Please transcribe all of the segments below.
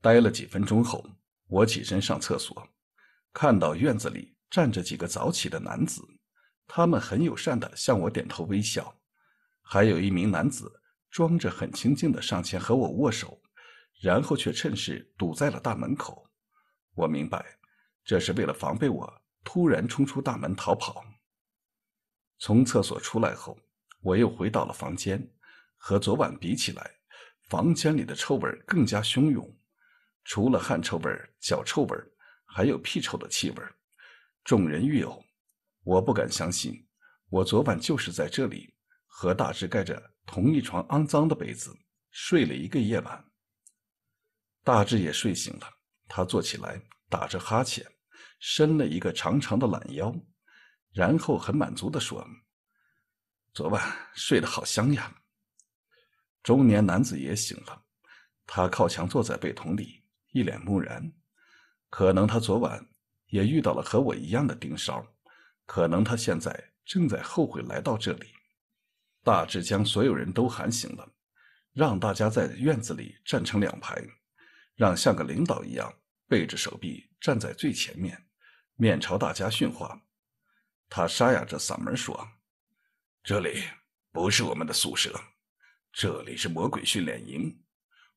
待了几分钟后，我起身上厕所，看到院子里站着几个早起的男子，他们很友善的向我点头微笑，还有一名男子装着很亲近的上前和我握手，然后却趁势堵在了大门口。我明白，这是为了防备我突然冲出大门逃跑。从厕所出来后，我又回到了房间，和昨晚比起来，房间里的臭味更加汹涌。除了汗臭味、脚臭味，还有屁臭的气味，众人欲呕。我不敢相信，我昨晚就是在这里和大志盖着同一床肮脏的被子睡了一个夜晚。大志也睡醒了，他坐起来打着哈欠，伸了一个长长的懒腰，然后很满足地说：“昨晚睡得好香呀。”中年男子也醒了，他靠墙坐在被桶里。一脸木然，可能他昨晚也遇到了和我一样的盯梢，可能他现在正在后悔来到这里。大致将所有人都喊醒了，让大家在院子里站成两排，让像个领导一样背着手臂站在最前面，面朝大家训话。他沙哑着嗓门说：“这里不是我们的宿舍，这里是魔鬼训练营，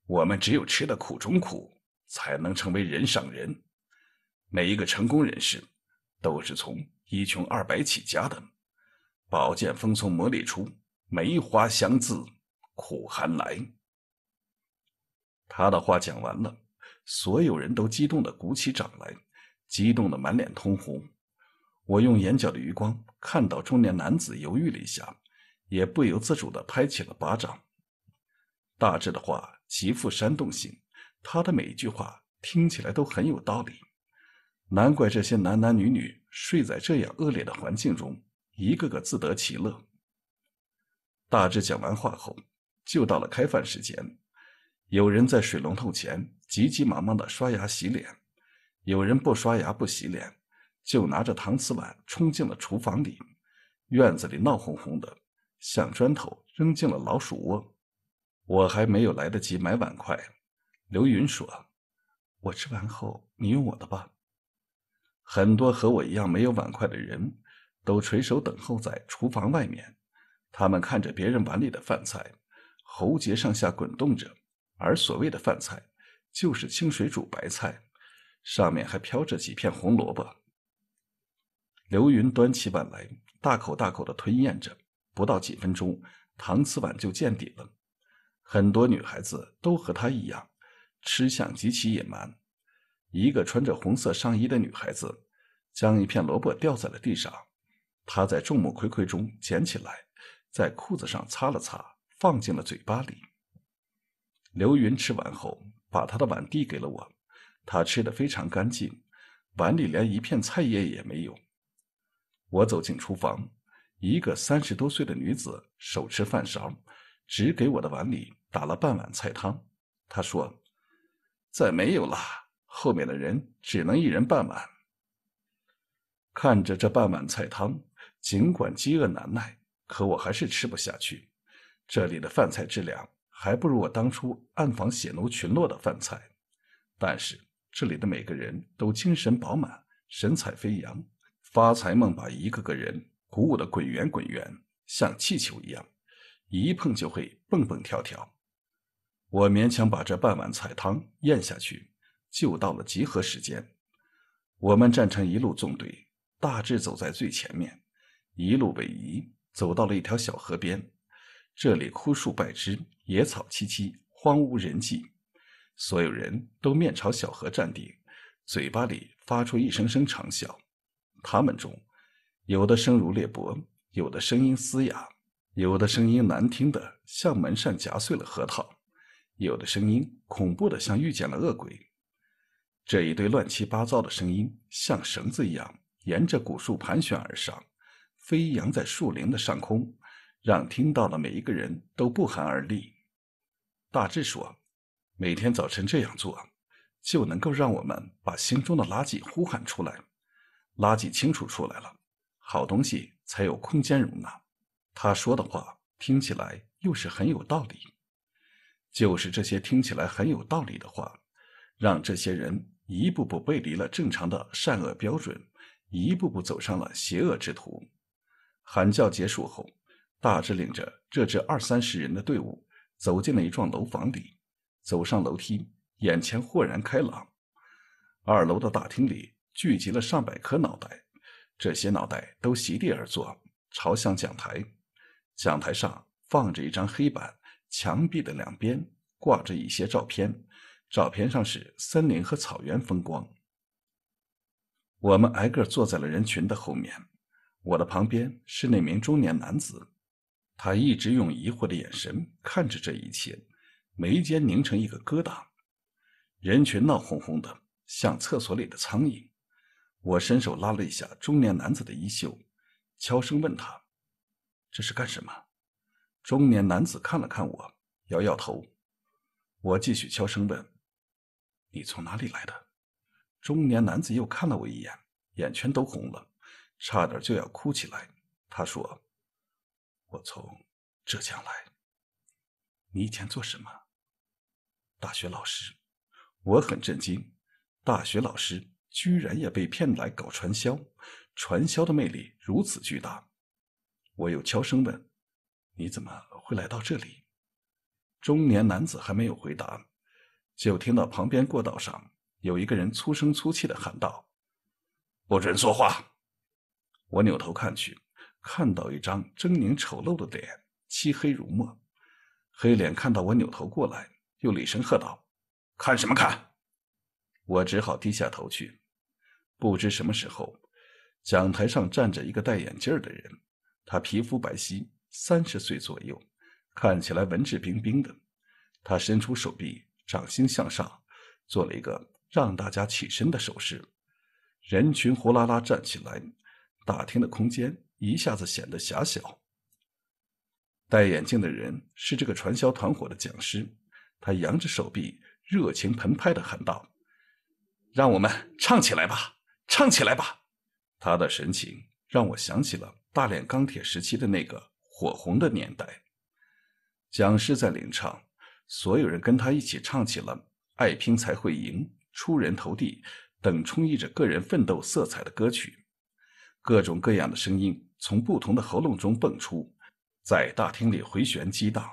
我们只有吃的苦中苦。”才能成为人上人。每一个成功人士，都是从一穷二白起家的。宝剑锋从磨砺出，梅花香自苦寒来。他的话讲完了，所有人都激动的鼓起掌来，激动的满脸通红。我用眼角的余光看到中年男子犹豫了一下，也不由自主的拍起了巴掌。大致的话极富煽动性。他的每一句话听起来都很有道理，难怪这些男男女女睡在这样恶劣的环境中，一个个自得其乐。大致讲完话后，就到了开饭时间。有人在水龙头前急急忙忙地刷牙洗脸，有人不刷牙不洗脸，就拿着搪瓷碗冲进了厨房里。院子里闹哄哄的，像砖头扔进了老鼠窝。我还没有来得及买碗筷。刘云说：“我吃完后，你用我的吧。”很多和我一样没有碗筷的人，都垂手等候在厨房外面。他们看着别人碗里的饭菜，喉结上下滚动着。而所谓的饭菜，就是清水煮白菜，上面还飘着几片红萝卜。刘云端起碗来，大口大口的吞咽着。不到几分钟，搪瓷碗就见底了。很多女孩子都和她一样。吃相极其野蛮。一个穿着红色上衣的女孩子，将一片萝卜掉在了地上，她在众目睽睽中捡起来，在裤子上擦了擦，放进了嘴巴里。刘云吃完后，把他的碗递给了我。他吃的非常干净，碗里连一片菜叶也没有。我走进厨房，一个三十多岁的女子手持饭勺，只给我的碗里打了半碗菜汤。她说。再没有了，后面的人只能一人半碗。看着这半碗菜汤，尽管饥饿难耐，可我还是吃不下去。这里的饭菜质量还不如我当初暗访血奴群落的饭菜。但是这里的每个人都精神饱满，神采飞扬，发财梦把一个个人鼓舞的滚圆滚圆，像气球一样，一碰就会蹦蹦跳跳。我勉强把这半碗菜汤咽下去，就到了集合时间。我们站成一路纵队，大致走在最前面，一路北移，走到了一条小河边。这里枯树败枝，野草萋萋，荒无人迹。所有人都面朝小河站定，嘴巴里发出一声声长啸。他们中，有的声如裂帛，有的声音嘶哑，有的声音难听的像门上夹碎了核桃。有的声音恐怖的像遇见了恶鬼，这一堆乱七八糟的声音像绳子一样沿着古树盘旋而上，飞扬在树林的上空，让听到的每一个人都不寒而栗。大智说：“每天早晨这样做，就能够让我们把心中的垃圾呼喊出来，垃圾清除出来了，好东西才有空间容纳。”他说的话听起来又是很有道理。就是这些听起来很有道理的话，让这些人一步步背离了正常的善恶标准，一步步走上了邪恶之途。喊叫结束后，大志领着这支二三十人的队伍走进了一幢楼房里，走上楼梯，眼前豁然开朗。二楼的大厅里聚集了上百颗脑袋，这些脑袋都席地而坐，朝向讲台。讲台上放着一张黑板。墙壁的两边挂着一些照片，照片上是森林和草原风光。我们挨个坐在了人群的后面，我的旁边是那名中年男子，他一直用疑惑的眼神看着这一切，眉间拧成一个疙瘩。人群闹哄哄的，像厕所里的苍蝇。我伸手拉了一下中年男子的衣袖，悄声问他：“这是干什么？”中年男子看了看我，摇摇头。我继续悄声问：“你从哪里来的？”中年男子又看了我一眼，眼圈都红了，差点就要哭起来。他说：“我从浙江来。”“你以前做什么？”“大学老师。”我很震惊，大学老师居然也被骗来搞传销。传销的魅力如此巨大。我又悄声问。你怎么会来到这里？中年男子还没有回答，就听到旁边过道上有一个人粗声粗气的喊道：“不准说话！”我扭头看去，看到一张狰狞丑陋的脸，漆黑如墨。黑脸看到我扭头过来，又厉声喝道：“看什么看？”我只好低下头去。不知什么时候，讲台上站着一个戴眼镜的人，他皮肤白皙。三十岁左右，看起来文质彬彬的，他伸出手臂，掌心向上，做了一个让大家起身的手势。人群呼啦啦站起来，大厅的空间一下子显得狭小。戴眼镜的人是这个传销团伙的讲师，他扬着手臂，热情澎湃地喊道：“让我们唱起来吧，唱起来吧！”他的神情让我想起了大炼钢铁时期的那个。火红的年代，讲师在领唱，所有人跟他一起唱起了“爱拼才会赢”“出人头地”等充溢着个人奋斗色彩的歌曲。各种各样的声音从不同的喉咙中蹦出，在大厅里回旋激荡，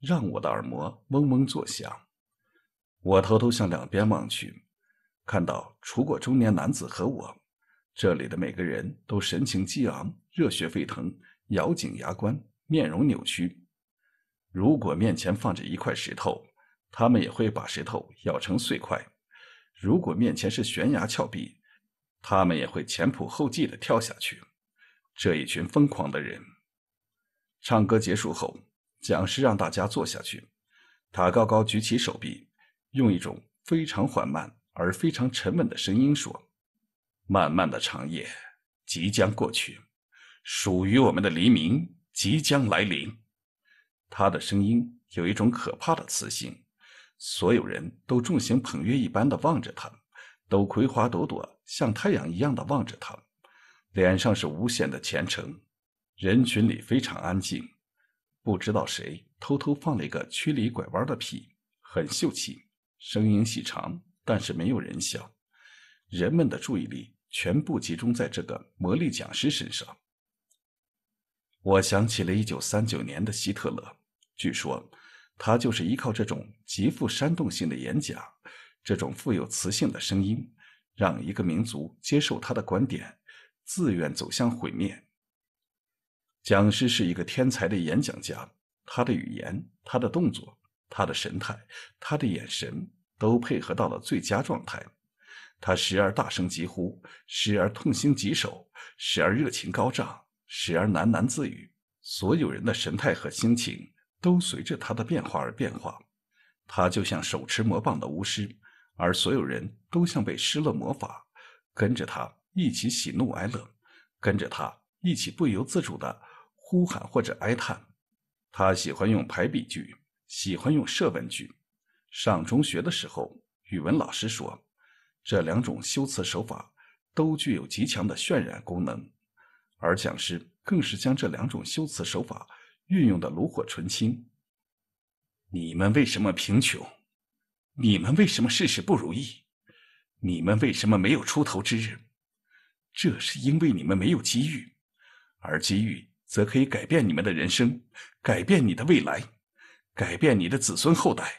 让我的耳膜嗡嗡作响。我偷偷向两边望去，看到除过中年男子和我，这里的每个人都神情激昂，热血沸腾，咬紧牙关。面容扭曲。如果面前放着一块石头，他们也会把石头咬成碎块；如果面前是悬崖峭壁，他们也会前仆后继的跳下去。这一群疯狂的人。唱歌结束后，讲师让大家坐下去。他高高举起手臂，用一种非常缓慢而非常沉稳的声音说：“漫漫的长夜即将过去，属于我们的黎明。”即将来临，他的声音有一种可怕的磁性，所有人都众星捧月一般的望着他，都葵花朵朵像太阳一样的望着他，脸上是无限的虔诚。人群里非常安静，不知道谁偷偷放了一个曲里拐弯的屁，很秀气，声音细长，但是没有人笑。人们的注意力全部集中在这个魔力讲师身上。我想起了1939年的希特勒，据说，他就是依靠这种极富煽动性的演讲，这种富有磁性的声音，让一个民族接受他的观点，自愿走向毁灭。讲师是一个天才的演讲家，他的语言、他的动作、他的神态、他的眼神都配合到了最佳状态。他时而大声疾呼，时而痛心疾首，时而热情高涨。时而喃喃自语，所有人的神态和心情都随着他的变化而变化。他就像手持魔棒的巫师，而所有人都像被施了魔法，跟着他一起喜怒哀乐，跟着他一起不由自主地呼喊或者哀叹。他喜欢用排比句，喜欢用设问句。上中学的时候，语文老师说，这两种修辞手法都具有极强的渲染功能。而讲师更是将这两种修辞手法运用的炉火纯青。你们为什么贫穷？你们为什么事事不如意？你们为什么没有出头之日？这是因为你们没有机遇，而机遇则可以改变你们的人生，改变你的未来，改变你的子孙后代。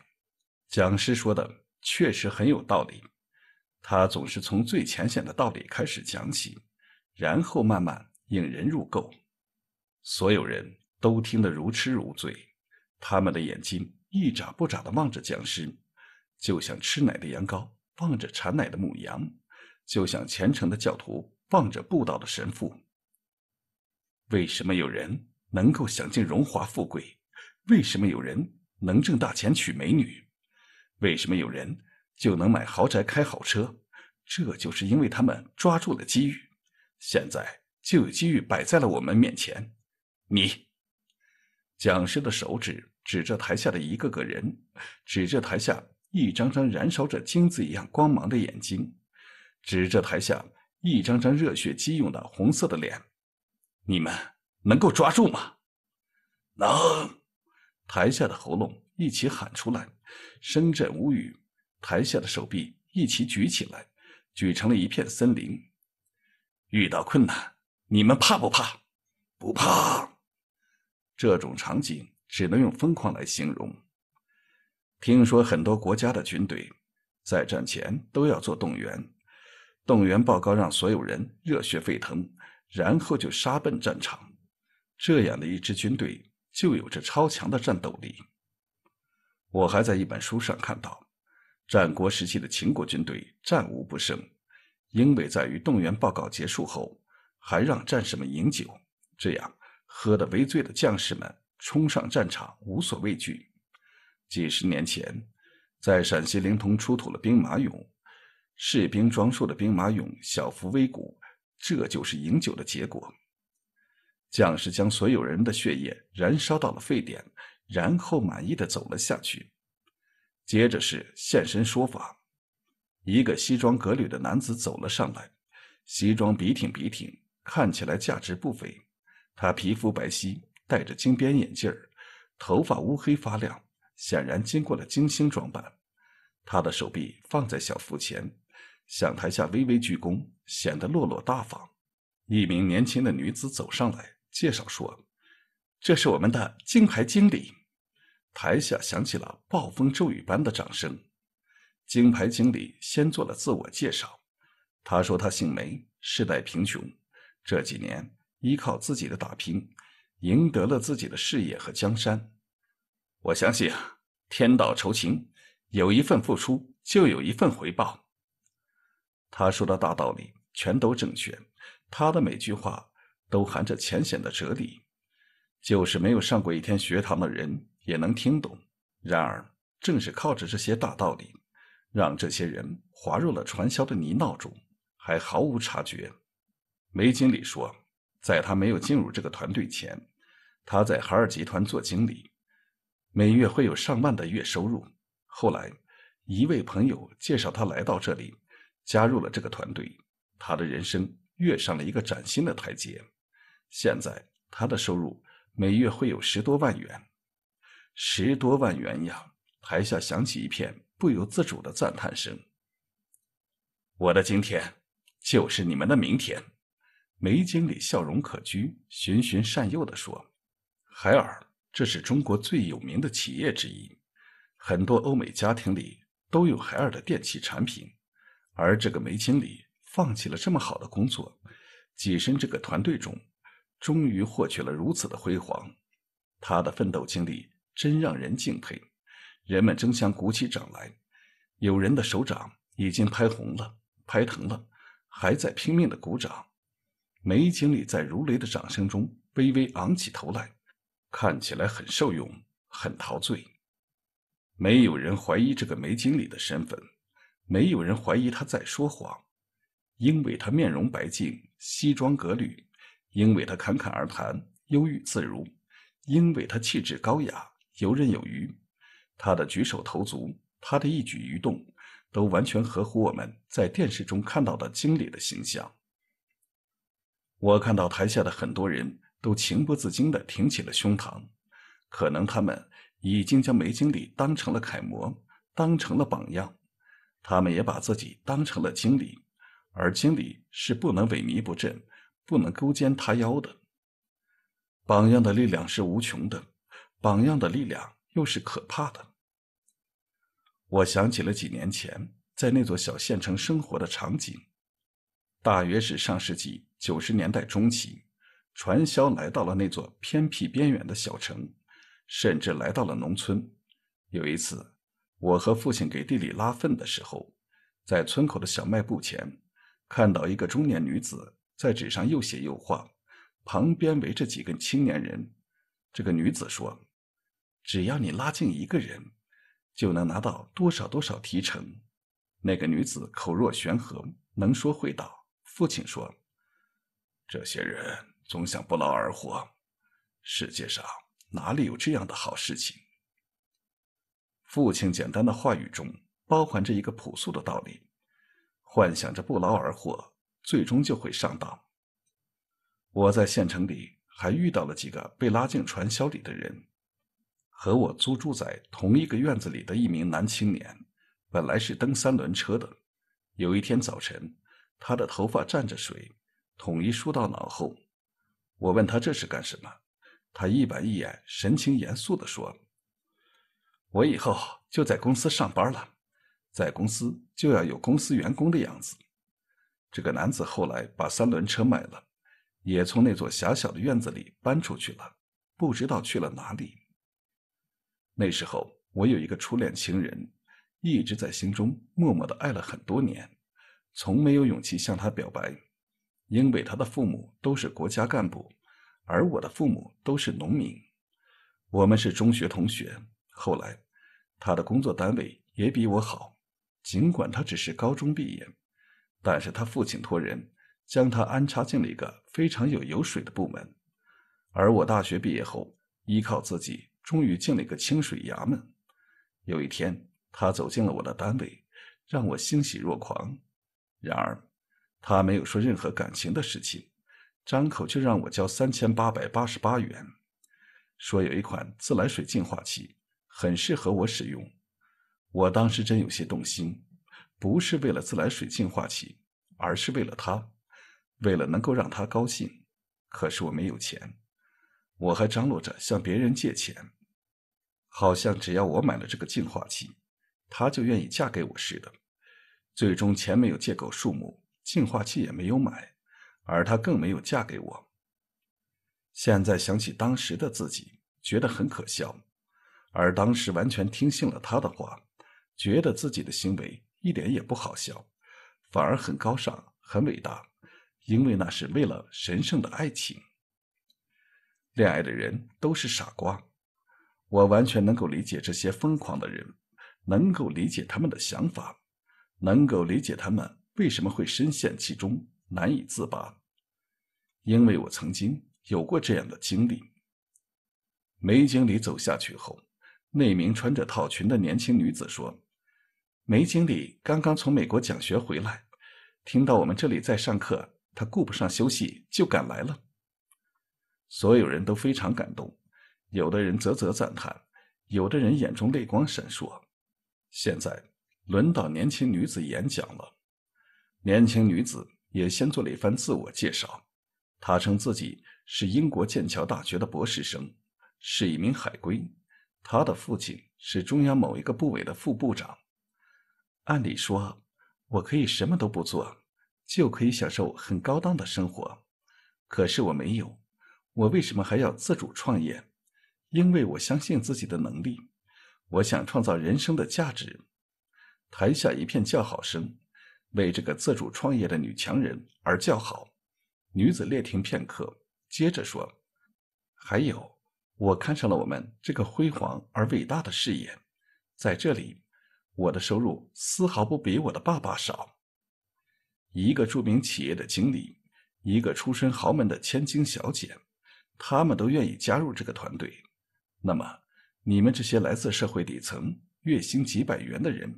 讲师说的确实很有道理，他总是从最浅显的道理开始讲起，然后慢慢。引人入垢。所有人都听得如痴如醉，他们的眼睛一眨不眨的望着僵尸，就像吃奶的羊羔望着产奶的母羊，就像虔诚的教徒望着布道的神父。为什么有人能够享尽荣华富贵？为什么有人能挣大钱娶美女？为什么有人就能买豪宅开好车？这就是因为他们抓住了机遇。现在。就有机遇摆在了我们面前。你，讲师的手指指着台下的一个个人，指着台下一张张燃烧着金子一样光芒的眼睛，指着台下一张张热血激涌的红色的脸。你们能够抓住吗？能！台下的喉咙一起喊出来，声震无语。台下的手臂一起举起来，举成了一片森林。遇到困难。你们怕不怕？不怕！这种场景只能用疯狂来形容。听说很多国家的军队在战前都要做动员，动员报告让所有人热血沸腾，然后就杀奔战场。这样的一支军队就有着超强的战斗力。我还在一本书上看到，战国时期的秦国军队战无不胜，因为在于动员报告结束后。还让战士们饮酒，这样喝得微醉的将士们冲上战场无所畏惧。几十年前，在陕西临潼出土了兵马俑，士兵装束的兵马俑小幅微鼓，这就是饮酒的结果。将士将所有人的血液燃烧到了沸点，然后满意的走了下去。接着是现身说法，一个西装革履的男子走了上来，西装笔挺笔挺。看起来价值不菲。他皮肤白皙，戴着金边眼镜，头发乌黑发亮，显然经过了精心装扮。他的手臂放在小腹前，向台下微微鞠躬，显得落落大方。一名年轻的女子走上来介绍说：“这是我们的金牌经理。”台下响起了暴风骤雨般的掌声。金牌经理先做了自我介绍，他说：“他姓梅，世代贫穷。”这几年依靠自己的打拼，赢得了自己的事业和江山。我相信啊，天道酬勤，有一份付出就有一份回报。他说的大道理全都正确，他的每句话都含着浅显的哲理，就是没有上过一天学堂的人也能听懂。然而，正是靠着这些大道理，让这些人滑入了传销的泥淖中，还毫无察觉。梅经理说：“在他没有进入这个团队前，他在海尔集团做经理，每月会有上万的月收入。后来，一位朋友介绍他来到这里，加入了这个团队，他的人生跃上了一个崭新的台阶。现在，他的收入每月会有十多万元。十多万元呀！台下响起一片不由自主的赞叹声。我的今天，就是你们的明天。”梅经理笑容可掬，循循善诱地说：“海尔，这是中国最有名的企业之一，很多欧美家庭里都有海尔的电器产品。而这个梅经理放弃了这么好的工作，跻身这个团队中，终于获取了如此的辉煌。他的奋斗经历真让人敬佩。人们争相鼓起掌来，有人的手掌已经拍红了、拍疼了，还在拼命地鼓掌。”梅经理在如雷的掌声中微微昂起头来，看起来很受用，很陶醉。没有人怀疑这个梅经理的身份，没有人怀疑他在说谎，因为他面容白净，西装革履；因为他侃侃而谈，忧郁自如；因为他气质高雅，游刃有余。他的举手投足，他的一举一动，都完全合乎我们在电视中看到的经理的形象。我看到台下的很多人都情不自禁地挺起了胸膛，可能他们已经将梅经理当成了楷模，当成了榜样，他们也把自己当成了经理，而经理是不能萎靡不振，不能勾肩搭腰的。榜样的力量是无穷的，榜样的力量又是可怕的。我想起了几年前在那座小县城生活的场景。大约是上世纪九十年代中期，传销来到了那座偏僻边远的小城，甚至来到了农村。有一次，我和父亲给地里拉粪的时候，在村口的小卖部前，看到一个中年女子在纸上又写又画，旁边围着几个青年人。这个女子说：“只要你拉进一个人，就能拿到多少多少提成。”那个女子口若悬河，能说会道。父亲说：“这些人总想不劳而获，世界上哪里有这样的好事情？”父亲简单的话语中包含着一个朴素的道理：幻想着不劳而获，最终就会上当。我在县城里还遇到了几个被拉进传销里的人，和我租住在同一个院子里的一名男青年，本来是蹬三轮车的。有一天早晨。他的头发沾着水，统一梳到脑后。我问他这是干什么？他一板一眼、神情严肃地说：“我以后就在公司上班了，在公司就要有公司员工的样子。”这个男子后来把三轮车卖了，也从那座狭小的院子里搬出去了，不知道去了哪里。那时候，我有一个初恋情人，一直在心中默默的爱了很多年。从没有勇气向他表白，因为他的父母都是国家干部，而我的父母都是农民。我们是中学同学，后来他的工作单位也比我好。尽管他只是高中毕业，但是他父亲托人将他安插进了一个非常有油水的部门。而我大学毕业后，依靠自己，终于进了一个清水衙门。有一天，他走进了我的单位，让我欣喜若狂。然而，他没有说任何感情的事情，张口就让我交三千八百八十八元，说有一款自来水净化器很适合我使用。我当时真有些动心，不是为了自来水净化器，而是为了他，为了能够让他高兴。可是我没有钱，我还张罗着向别人借钱，好像只要我买了这个净化器，他就愿意嫁给我似的。最终钱没有借够，数目净化器也没有买，而她更没有嫁给我。现在想起当时的自己，觉得很可笑，而当时完全听信了他的话，觉得自己的行为一点也不好笑，反而很高尚、很伟大，因为那是为了神圣的爱情。恋爱的人都是傻瓜，我完全能够理解这些疯狂的人，能够理解他们的想法。能够理解他们为什么会深陷其中难以自拔，因为我曾经有过这样的经历。梅经理走下去后，那名穿着套裙的年轻女子说：“梅经理刚刚从美国讲学回来，听到我们这里在上课，他顾不上休息就赶来了。”所有人都非常感动，有的人啧啧赞叹，有的人眼中泪光闪烁。现在。轮到年轻女子演讲了，年轻女子也先做了一番自我介绍。她称自己是英国剑桥大学的博士生，是一名海归。她的父亲是中央某一个部委的副部长。按理说，我可以什么都不做，就可以享受很高档的生活。可是我没有，我为什么还要自主创业？因为我相信自己的能力，我想创造人生的价值。台下一片叫好声，为这个自主创业的女强人而叫好。女子列停片刻，接着说：“还有，我看上了我们这个辉煌而伟大的事业。在这里，我的收入丝毫不比我的爸爸少。一个著名企业的经理，一个出身豪门的千金小姐，他们都愿意加入这个团队。那么，你们这些来自社会底层、月薪几百元的人？”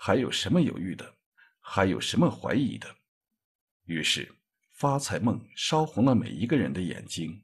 还有什么犹豫的，还有什么怀疑的？于是，发财梦烧红了每一个人的眼睛。